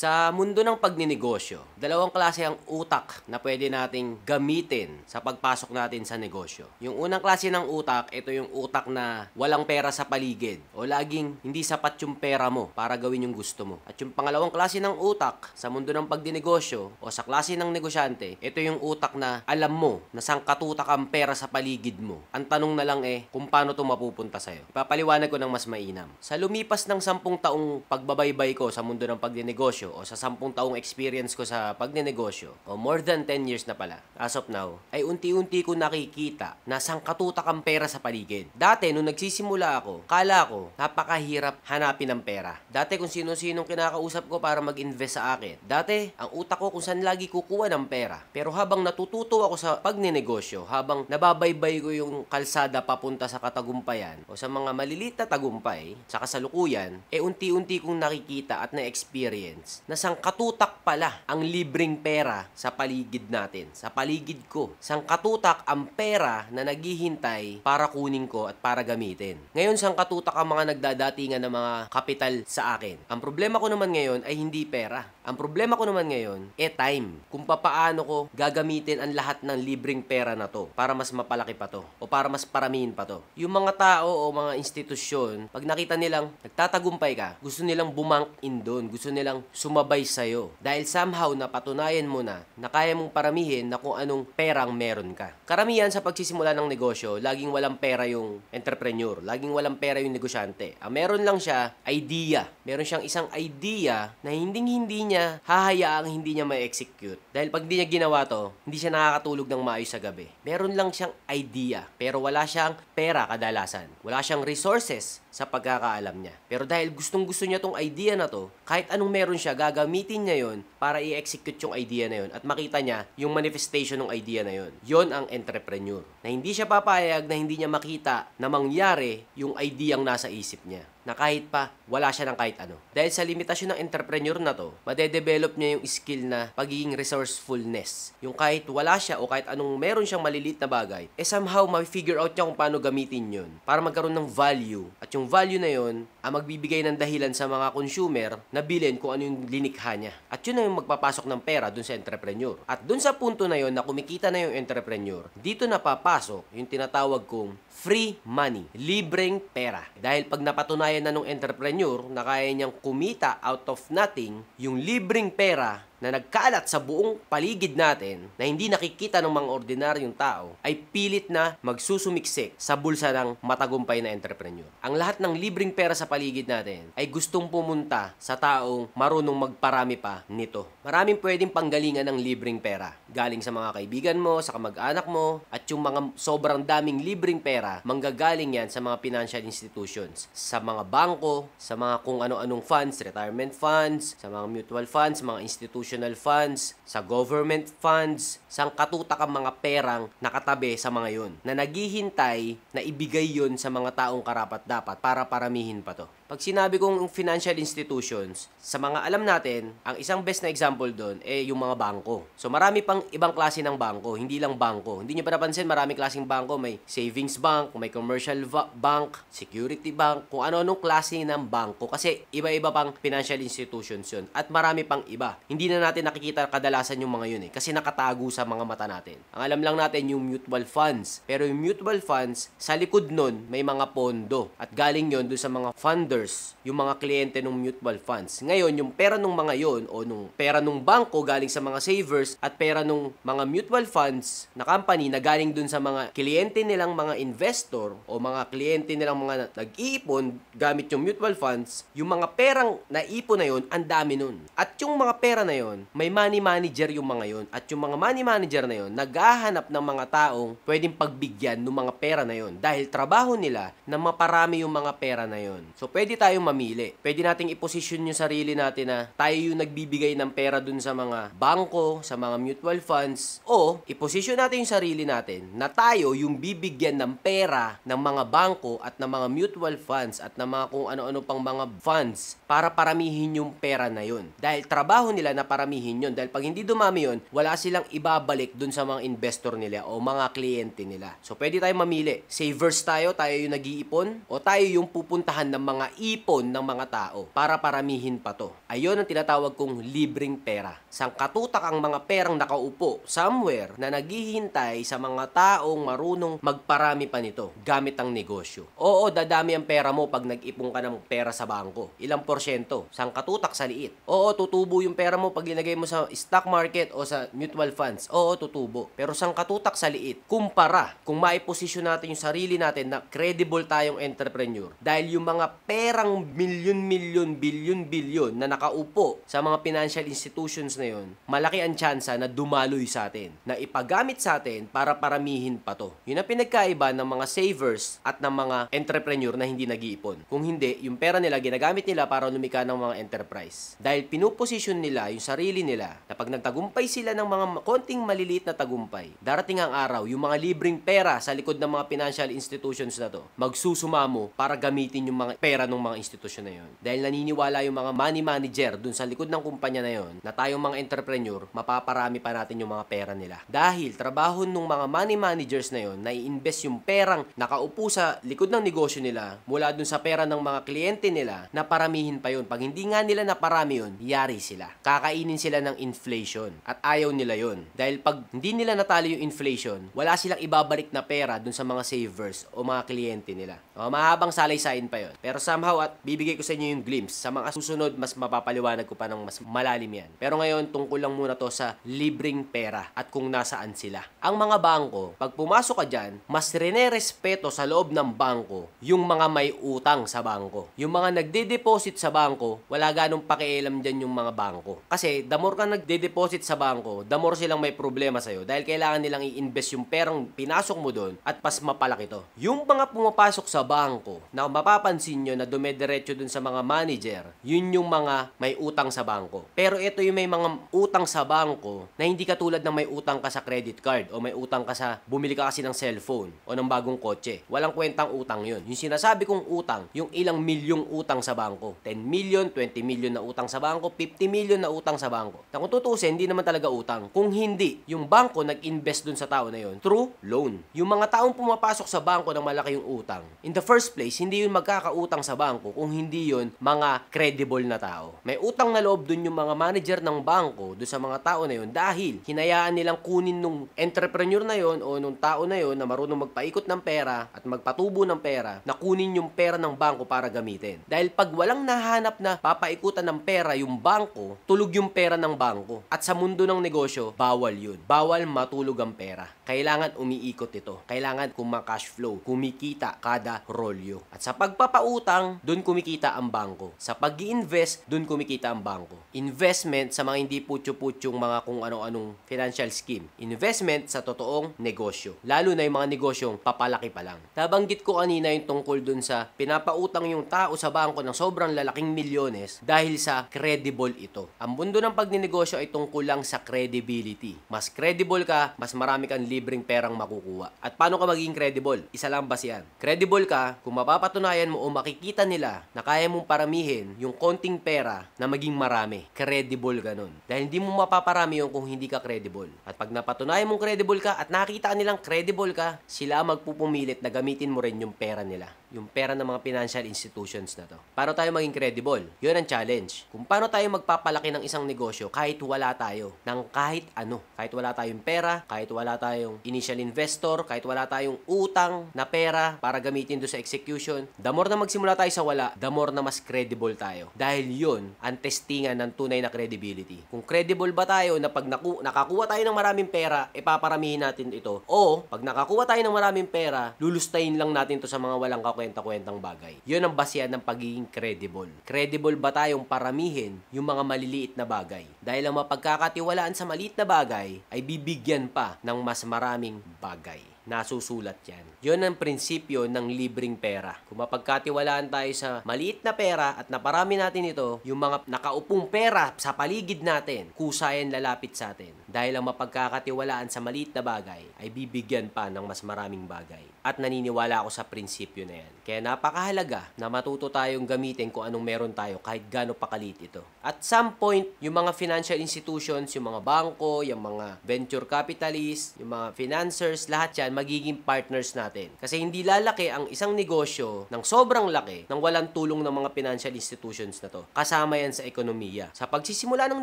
Sa mundo ng pagninegosyo, dalawang klase ang utak na pwede nating gamitin sa pagpasok natin sa negosyo. Yung unang klase ng utak, ito yung utak na walang pera sa paligid o laging hindi sapat yung pera mo para gawin yung gusto mo. At yung pangalawang klase ng utak sa mundo ng pagdinegosyo o sa klase ng negosyante, ito yung utak na alam mo na sang sangkatutak ang pera sa paligid mo. Ang tanong na lang eh kung paano ito mapupunta sa'yo. Ipapaliwanag ko ng mas mainam. Sa lumipas ng sampung taong pagbabaybay ko sa mundo ng pagdinegosyo, o sa 10 taong experience ko sa pagnenegosyo o more than 10 years na pala as of now ay unti-unti ko nakikita na sangkatutak ang pera sa paligid. Dati nung nagsisimula ako, kala ko napakahirap hanapin ang pera. Dati kung sino-sinong kinakausap ko para mag-invest sa akin. Dati ang utak ko kung saan lagi kukuha ng pera. Pero habang natututo ako sa pagnenegosyo, habang nababaybay ko yung kalsada papunta sa katagumpayan o sa mga maliliit na tagumpay sa kasalukuyan, eh unti-unti kong nakikita at na-experience realize na sangkatutak pala ang libreng pera sa paligid natin, sa paligid ko. Sangkatutak ang pera na naghihintay para kunin ko at para gamitin. Ngayon, sangkatutak ang mga nagdadatingan ng mga kapital sa akin. Ang problema ko naman ngayon ay hindi pera. Ang problema ko naman ngayon, e eh, time. Kung papaano ko gagamitin ang lahat ng libreng pera na to para mas mapalaki pa to o para mas paramihin pa to. Yung mga tao o mga institusyon, pag nakita nilang nagtatagumpay ka, gusto nilang bumank in doon. Gusto nilang sumabay sa'yo. Dahil somehow napatunayan mo na na kaya mong paramihin na kung anong perang meron ka. Karamihan sa pagsisimula ng negosyo, laging walang pera yung entrepreneur. Laging walang pera yung negosyante. Ang meron lang siya, idea. Meron siyang isang idea na hinding-hindi niya hahayaang hindi niya ma-execute. Dahil pag hindi niya ginawa to, hindi siya nakakatulog ng maayos sa gabi. Meron lang siyang idea, pero wala siyang pera kadalasan. Wala siyang resources sa pagkakaalam niya. Pero dahil gustong gusto niya tong idea na to, kahit anong meron siya, gagamitin niya yon para i-execute yung idea na yon at makita niya yung manifestation ng idea na yon. Yon ang entrepreneur. Na hindi siya papayag na hindi niya makita na mangyari yung idea ang nasa isip niya na kahit pa wala siya ng kahit ano. Dahil sa limitasyon ng entrepreneur na to, madedevelop niya yung skill na pagiging resourcefulness. Yung kahit wala siya o kahit anong meron siyang maliliit na bagay, eh somehow ma-figure out niya kung paano gamitin yun para magkaroon ng value. At yung value na yun, ang magbibigay ng dahilan sa mga consumer na bilhin kung ano yung linikha niya. At yun na yung magpapasok ng pera dun sa entrepreneur. At dun sa punto na yun na kumikita na yung entrepreneur, dito napapasok yung tinatawag kong free money, libreng pera. Dahil pag napatunayan na ng entrepreneur na kaya niyang kumita out of nothing, yung libreng pera na nagkalat sa buong paligid natin na hindi nakikita ng mga ordinaryong tao ay pilit na magsusumiksik sa bulsa ng matagumpay na entrepreneur. Ang lahat ng libreng pera sa paligid natin ay gustong pumunta sa taong marunong magparami pa nito. Maraming pwedeng panggalingan ng libreng pera galing sa mga kaibigan mo, sa kamag-anak mo at yung mga sobrang daming libreng pera manggagaling yan sa mga financial institutions, sa mga bangko, sa mga kung ano-anong funds, retirement funds, sa mga mutual funds, mga institutions institutional funds, sa government funds, sangkatutak ang mga perang nakatabi sa mga yun na naghihintay na ibigay yun sa mga taong karapat dapat para paramihin pa to. Pag sinabi kong financial institutions, sa mga alam natin, ang isang best na example doon eh yung mga bangko. So marami pang ibang klase ng bangko, hindi lang bangko. Hindi nyo pa napansin, marami klaseng bangko. May savings bank, may commercial bank, security bank, kung ano-anong klase ng bangko. Kasi iba-iba pang financial institutions yun. At marami pang iba. Hindi na natin nakikita kadalasan yung mga yun eh. Kasi nakatago sa mga mata natin. Ang alam lang natin yung mutual funds. Pero yung mutual funds, sa likod nun, may mga pondo. At galing yon doon sa mga funder owners, yung mga kliyente ng mutual funds. Ngayon, yung pera ng mga yon o nung pera ng bangko galing sa mga savers at pera ng mga mutual funds na company na galing dun sa mga kliyente nilang mga investor o mga kliyente nilang mga nag-iipon gamit yung mutual funds, yung mga perang naipon na yon, ang dami nun. At yung mga pera na yon, may money manager yung mga yon at yung mga money manager na yon naghahanap ng mga taong pwedeng pagbigyan ng mga pera na yon dahil trabaho nila na maparami yung mga pera na yon. So pwede pwede tayong mamili. Pwede nating iposisyon yung sarili natin na tayo yung nagbibigay ng pera dun sa mga bangko, sa mga mutual funds, o iposisyon natin yung sarili natin na tayo yung bibigyan ng pera ng mga bangko at ng mga mutual funds at ng mga kung ano-ano pang mga funds para paramihin yung pera na yun. Dahil trabaho nila na paramihin yun. Dahil pag hindi dumami yun, wala silang ibabalik dun sa mga investor nila o mga kliyente nila. So pwede tayong mamili. Savers tayo, tayo yung nag-iipon, o tayo yung pupuntahan ng mga ipon ng mga tao para paramihin pa to. Ayon ang tinatawag kong libreng pera. katutak ang mga perang nakaupo somewhere na naghihintay sa mga taong marunong magparami pa nito gamit ang negosyo. Oo, dadami ang pera mo pag nag-ipon ka ng pera sa bangko. Ilang porsyento? katutak sa liit. Oo, tutubo yung pera mo pag ilagay mo sa stock market o sa mutual funds. Oo, tutubo. Pero katutak sa liit, kumpara kung maiposisyon natin yung sarili natin na credible tayong entrepreneur dahil yung mga pera perang milyon-milyon, bilyon-bilyon na nakaupo sa mga financial institutions na yon, malaki ang tsansa na dumaloy sa atin, na ipagamit sa atin para paramihin pa to. Yun ang pinagkaiba ng mga savers at ng mga entrepreneur na hindi nag-iipon. Kung hindi, yung pera nila ginagamit nila para lumika ng mga enterprise. Dahil pinuposisyon nila yung sarili nila na pag nagtagumpay sila ng mga konting maliliit na tagumpay, darating ang araw, yung mga libreng pera sa likod ng mga financial institutions na to, magsusumamo para gamitin yung mga pera ng mga institusyon na yon. Dahil naniniwala yung mga money manager dun sa likod ng kumpanya na yon na tayong mga entrepreneur, mapaparami pa natin yung mga pera nila. Dahil trabaho ng mga money managers na yon na i-invest yung perang nakaupo sa likod ng negosyo nila mula dun sa pera ng mga kliyente nila na paramihin pa yon. Pag hindi nga nila naparami yon, yari sila. Kakainin sila ng inflation at ayaw nila yon. Dahil pag hindi nila natalo yung inflation, wala silang ibabalik na pera dun sa mga savers o mga kliyente nila. O, mahabang salaysayin pa yon. Pero sa somehow at bibigay ko sa inyo yung glimpse. Sa mga susunod, mas mapapaliwanag ko pa ng mas malalim yan. Pero ngayon, tungkol lang muna to sa libreng pera at kung nasaan sila. Ang mga bangko, pag pumasok ka dyan, mas rinerespeto sa loob ng bangko yung mga may utang sa bangko. Yung mga nagde-deposit sa bangko, wala ganong pakialam dyan yung mga bangko. Kasi, the more ka nagde-deposit sa bangko, the more silang may problema sa'yo dahil kailangan nilang i-invest yung perang pinasok mo doon at mas mapalaki to. Yung mga pumapasok sa bangko na mapapansin nyo na dumediretso dun sa mga manager, yun yung mga may utang sa bangko. Pero ito yung may mga utang sa bangko na hindi katulad ng may utang ka sa credit card o may utang ka sa bumili ka kasi ng cellphone o ng bagong kotse. Walang kwentang utang yun. Yung sinasabi kong utang, yung ilang milyong utang sa bangko. 10 million, 20 million na utang sa bangko, 50 million na utang sa bangko. Na kung tutusin, hindi naman talaga utang. Kung hindi, yung bangko nag-invest dun sa tao na yun through loan. Yung mga taong pumapasok sa bangko ng malaki yung utang, in the first place, hindi yun magkakautang sa bangko kung hindi yon mga credible na tao. May utang na loob dun yung mga manager ng bangko do sa mga tao na yon dahil hinayaan nilang kunin nung entrepreneur na yon o nung tao na yon na marunong magpaikot ng pera at magpatubo ng pera na kunin yung pera ng bangko para gamitin. Dahil pag walang nahanap na papaikutan ng pera yung bangko, tulog yung pera ng bangko. At sa mundo ng negosyo, bawal yun. Bawal matulog ang pera. Kailangan umiikot ito. Kailangan kumakash flow, kumikita kada rolyo. At sa pagpapautang, doon kumikita ang bangko. Sa pag invest doon kumikita ang bangko. Investment sa mga hindi putyo-putyong mga kung ano-anong financial scheme. Investment sa totoong negosyo. Lalo na yung mga negosyong papalaki pa lang. Nabanggit ko kanina yung tungkol doon sa pinapautang yung tao sa bangko ng sobrang lalaking milyones dahil sa credible ito. Ang mundo ng pagninegosyo ay tungkol lang sa credibility. Mas credible ka, mas marami kang libreng perang makukuha. At paano ka maging credible? Isa lang ba siyan? Credible ka kung mapapatunayan mo o makikita nakita nila na kaya mong paramihin yung konting pera na maging marami. Credible ganun. Dahil hindi mo mapaparami yun kung hindi ka credible. At pag napatunayan mong credible ka at nakita nilang credible ka, sila magpupumilit na gamitin mo rin yung pera nila yung pera ng mga financial institutions na to. Para tayo maging credible? Yun ang challenge. Kung paano tayo magpapalaki ng isang negosyo kahit wala tayo ng kahit ano. Kahit wala tayong pera, kahit wala tayong initial investor, kahit wala tayong utang na pera para gamitin do sa execution. The more na magsimula tayo sa wala, the more na mas credible tayo. Dahil yun ang testingan ng tunay na credibility. Kung credible ba tayo na pag naku- nakakuha tayo ng maraming pera, ipaparamihin natin ito. O pag nakakuha tayo ng maraming pera, lulustayin lang natin to sa mga walang kakuha kwenta-kwentang bagay. Yun ang basehan ng pagiging credible. Credible ba tayong paramihin yung mga maliliit na bagay? Dahil ang mapagkakatiwalaan sa maliit na bagay ay bibigyan pa ng mas maraming bagay nasusulat yan. Yun ang prinsipyo ng libreng pera. Kung mapagkatiwalaan tayo sa maliit na pera at naparami natin ito, yung mga nakaupong pera sa paligid natin, kusayan lalapit sa atin dahil ang mapagkakatiwalaan sa maliit na bagay ay bibigyan pa ng mas maraming bagay. At naniniwala ako sa prinsipyo na yan. Kaya napakahalaga na matuto tayong gamitin kung anong meron tayo kahit gaano pakalit ito. At some point, yung mga financial institutions, yung mga bangko, yung mga venture capitalists, yung mga financiers, lahat yan magiging partners natin. Kasi hindi lalaki ang isang negosyo ng sobrang laki nang walang tulong ng mga financial institutions na to. Kasama yan sa ekonomiya. Sa pagsisimula ng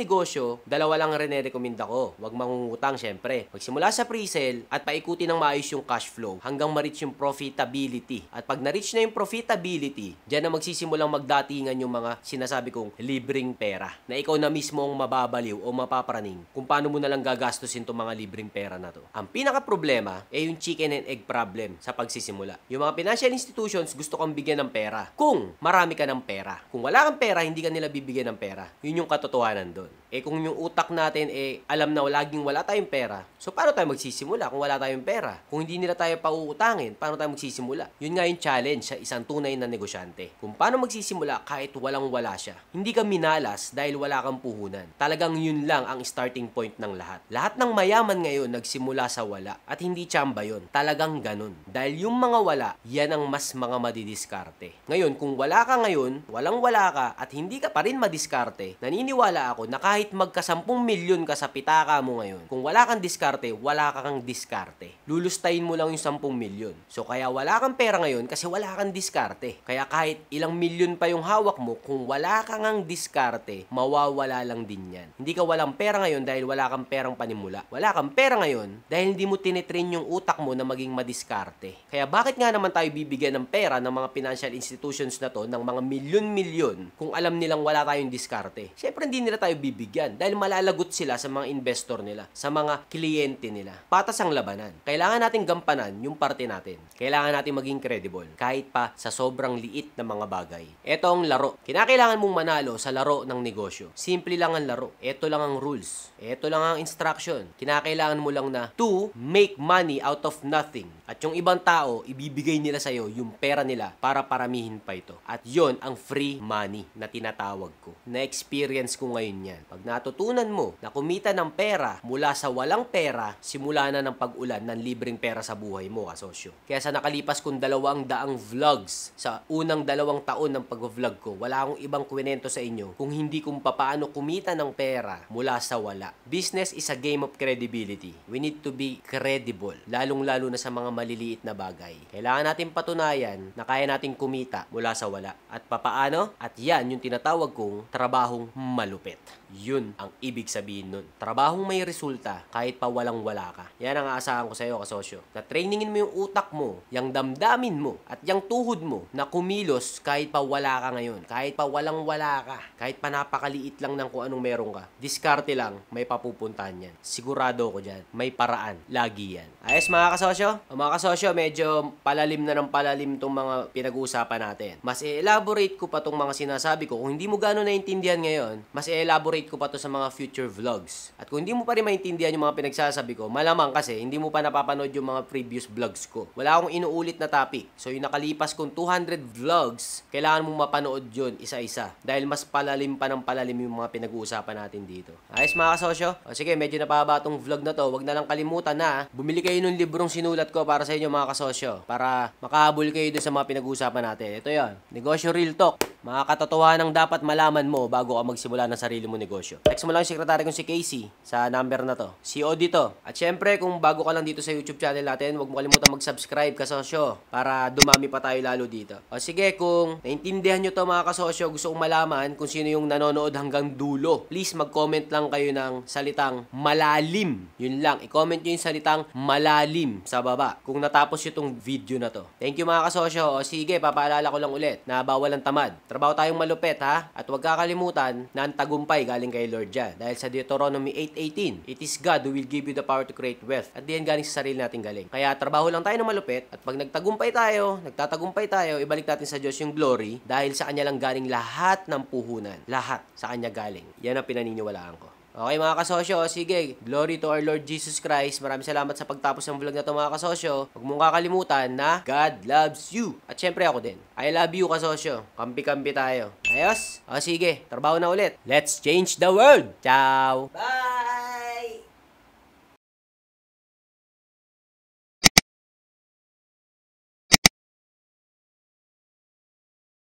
negosyo, dalawa lang renerekomenda ko Huwag mangungutang syempre. Magsimula sa pre-sale at paikuti ng maayos yung cash flow hanggang ma-reach yung profitability. At pag na-reach na yung profitability, dyan na magsisimulang magdatingan yung mga sinasabi kong libreng pera na ikaw na mismo ang mababaliw o mapapraning kung paano mo na lang gagastusin itong mga libreng pera na to. Ang pinaka problema ay eh, yung chicken and egg problem sa pagsisimula. Yung mga financial institutions gusto kang bigyan ng pera kung marami ka ng pera. Kung wala kang pera, hindi ka nila bibigyan ng pera. Yun yung katotohanan doon. Eh kung yung utak natin eh alam na laging wala tayong pera. So paano tayo magsisimula kung wala tayong pera? Kung hindi nila tayo pauutangin, paano tayo magsisimula? Yun nga yung challenge sa isang tunay na negosyante. Kung paano magsisimula kahit walang wala siya. Hindi ka minalas dahil wala kang puhunan. Talagang yun lang ang starting point ng lahat. Lahat ng mayaman ngayon nagsimula sa wala at hindi chamba yun. Talagang ganun. Dahil yung mga wala, yan ang mas mga madidiskarte. Ngayon, kung wala ka ngayon, walang wala ka at hindi ka pa rin madiskarte, naniniwala ako na kahit magkasampung milyon ka sa pitaka mo ngayon, kung wala kang diskarte, wala ka kang diskarte. Lulustayin mo lang yung 10 milyon. So kaya wala kang pera ngayon kasi wala kang diskarte. Kaya kahit ilang milyon pa yung hawak mo, kung wala ka ngang diskarte, mawawala lang din yan. Hindi ka walang pera ngayon dahil wala kang perang panimula. Wala kang pera ngayon dahil hindi mo tinetrain yung utak mo na maging madiskarte. Kaya bakit nga naman tayo bibigyan ng pera ng mga financial institutions na to ng mga milyon-milyon kung alam nilang wala tayong diskarte? Siyempre hindi nila tayo bibigyan dahil malalagot sila sa mga investment investor nila, sa mga kliyente nila. Patas ang labanan. Kailangan natin gampanan yung parte natin. Kailangan natin maging credible kahit pa sa sobrang liit na mga bagay. Ito ang laro. Kinakailangan mong manalo sa laro ng negosyo. Simple lang ang laro. Ito lang ang rules. Ito lang ang instruction. Kinakailangan mo lang na to make money out of nothing. At yung ibang tao, ibibigay nila sa'yo yung pera nila para paramihin pa ito. At yon ang free money na tinatawag ko. Na-experience ko ngayon yan. Pag natutunan mo na kumita ng pera mula sa walang pera, simula na ng pag-ulan ng libreng pera sa buhay mo, asosyo. Kaya sa nakalipas kong dalawang daang vlogs, sa unang dalawang taon ng pag-vlog ko, wala akong ibang kwento sa inyo kung hindi kung papaano kumita ng pera mula sa wala. Business is a game of credibility. We need to be credible, lalong-lalo na sa mga maliliit na bagay. Kailangan natin patunayan na kaya nating kumita mula sa wala. At papaano? At yan yung tinatawag kong trabahong malupit. Yun ang ibig sabihin nun. Trabahong may resulta kahit pa walang wala ka. Yan ang aasahan ko sa iyo, kasosyo. Na trainingin mo yung utak mo, yung damdamin mo, at yung tuhod mo na kumilos kahit pa wala ka ngayon. Kahit pa walang wala ka. Kahit pa napakaliit lang ng kung anong meron ka. Diskarte lang, may papupuntahan yan. Sigurado ko dyan. May paraan. Lagi yan. Ayos mga kasosyo? O, mga kasosyo, medyo palalim na ng palalim tong mga pinag-uusapan natin. Mas i-elaborate ko pa tong mga sinasabi ko. Kung hindi mo gano'n naintindihan ngayon, mas i-elaborate i-update ko pa to sa mga future vlogs. At kung hindi mo pa rin maintindihan yung mga pinagsasabi ko, malamang kasi hindi mo pa napapanood yung mga previous vlogs ko. Wala akong inuulit na topic. So yung nakalipas kong 200 vlogs, kailangan mong mapanood yun isa-isa. Dahil mas palalim pa ng palalim yung mga pinag-uusapan natin dito. Ayos mga kasosyo? O sige, medyo napahaba tong vlog na to. Huwag na lang kalimutan na bumili kayo ng librong sinulat ko para sa inyo mga kasosyo. Para makahabol kayo dun sa mga pinag-uusapan natin. Ito yon Negosyo Real Talk. Mga katotohanan dapat malaman mo bago ka magsimula ng sarili mo negosyo. Text mo lang yung sekretary kong si Casey sa number na to. COD to. At syempre, kung bago ka lang dito sa YouTube channel natin, huwag mo kalimutan mag-subscribe kasosyo para dumami pa tayo lalo dito. O sige, kung naintindihan nyo to mga kasosyo, gusto kong malaman kung sino yung nanonood hanggang dulo. Please mag-comment lang kayo ng salitang malalim. Yun lang. I-comment nyo yung salitang malalim sa baba kung natapos itong video na to. Thank you mga kasosyo. O sige, papaalala ko lang ulit na bawal ang tamad. Trabaho tayong malupet ha at huwag kakalimutan na ang tagumpay galing kay Lord yan. Dahil sa Deuteronomy 8.18, It is God who will give you the power to create wealth. At diyan galing sa sarili nating galing. Kaya trabaho lang tayo ng malupit at pag nagtagumpay tayo, nagtatagumpay tayo, ibalik natin sa Diyos yung glory dahil sa Kanya lang galing lahat ng puhunan. Lahat sa Kanya galing. Yan ang pinaniniwalaan ko. Okay mga kasosyo, sige, glory to our Lord Jesus Christ. Maraming salamat sa pagtapos ng vlog na to mga kasosyo. Huwag mong kakalimutan na God loves you. At syempre ako din. I love you kasosyo. Kampi-kampi tayo. Ayos? O sige, trabaho na ulit. Let's change the world. Ciao! Bye!